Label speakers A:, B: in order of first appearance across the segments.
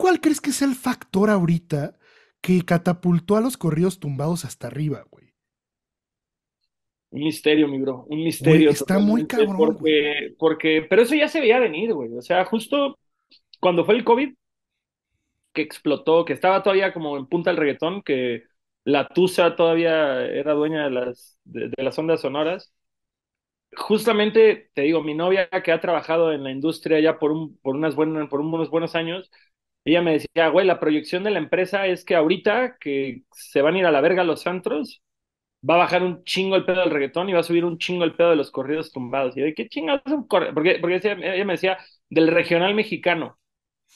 A: cuál crees que es el factor ahorita que catapultó a los corridos tumbados hasta arriba, güey? Un misterio, mi bro, un misterio. está muy cabrón. Porque, pero eso ya se veía venir, güey. O sea, justo cuando fue el COVID, que explotó, que estaba todavía como en punta el reggaetón, que la Tusa todavía era dueña de las, las ondas sonoras. Justamente, te digo, mi novia que ha trabajado en la industria ya por, un, por, unas buenas, por unos buenos años, ella me decía, güey, la proyección de la empresa es que ahorita que se van a ir a la verga los santos va a bajar un chingo el pedo del reggaetón y va a subir un chingo el pedo de los corridos tumbados. Y yo, ¿qué chingados es un Porque, ella me decía, del regional mexicano.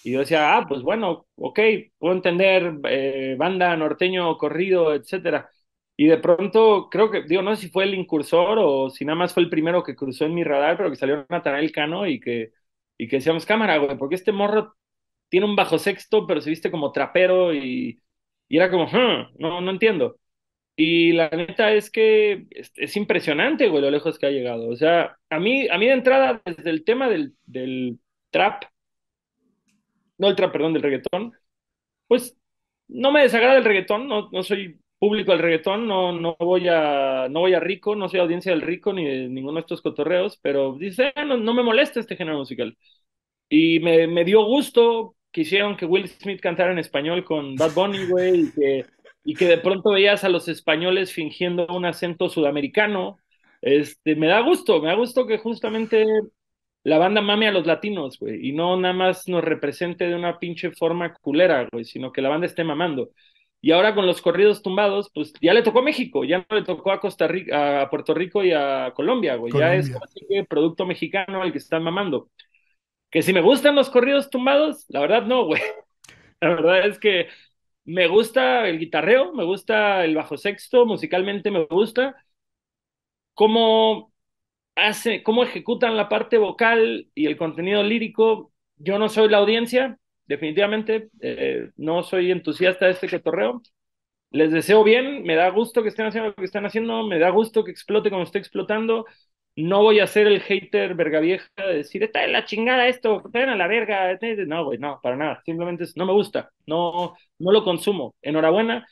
A: Y yo decía, ah, pues bueno, ok, puedo entender eh, banda norteño, corrido, etcétera. Y de pronto, creo que, digo, no sé si fue el incursor o si nada más fue el primero que cruzó en mi radar, pero que salió Natanael Cano y que, y que decíamos, cámara, güey, porque este morro tiene un bajo sexto, pero se viste como trapero y, y era como, no, no entiendo. Y la neta es que es, impresionante, güey, lo lejos que ha llegado. O sea, a mí, a mí de entrada, desde el tema del, del trap, no el trap, perdón, del reggaetón, pues no me desagrada el reggaetón, no, no soy público al reggaetón, no, no, voy a, no voy a rico, no soy audiencia del rico ni de ninguno de estos cotorreos, pero dice, ah, no, no, me molesta este género musical. Y me, me dio gusto que hicieron que Will Smith cantara en español con Bad Bunny, güey, y que, y que de pronto veías a los españoles fingiendo un acento sudamericano. Este, me da gusto, me da gusto que justamente la banda mame a los latinos, güey, y no nada más nos represente de una pinche forma culera, güey, sino que la banda esté mamando. Y ahora con los corridos tumbados, pues ya le tocó a México, ya no le tocó a Costa Rica, a Puerto Rico y a Colombia, güey. Ya es así producto mexicano el que están mamando. Que si me gustan los corridos tumbados, la verdad no, güey. La verdad es que me gusta el guitarreo, me gusta el bajo sexto, musicalmente me gusta. Cómo hace, cómo ejecutan la parte vocal y el contenido lírico. Yo no soy la audiencia, definitivamente. Eh, no soy entusiasta de este cotorreo. Les deseo bien, me da gusto que estén haciendo lo que están haciendo, me da gusto que explote como esté explotando no voy a ser el hater verga vieja de decir, está en la chingada esto, está a la verga. Eh, no, güey, no, para nada. Simplemente no me gusta, no, no lo consumo. Enhorabuena,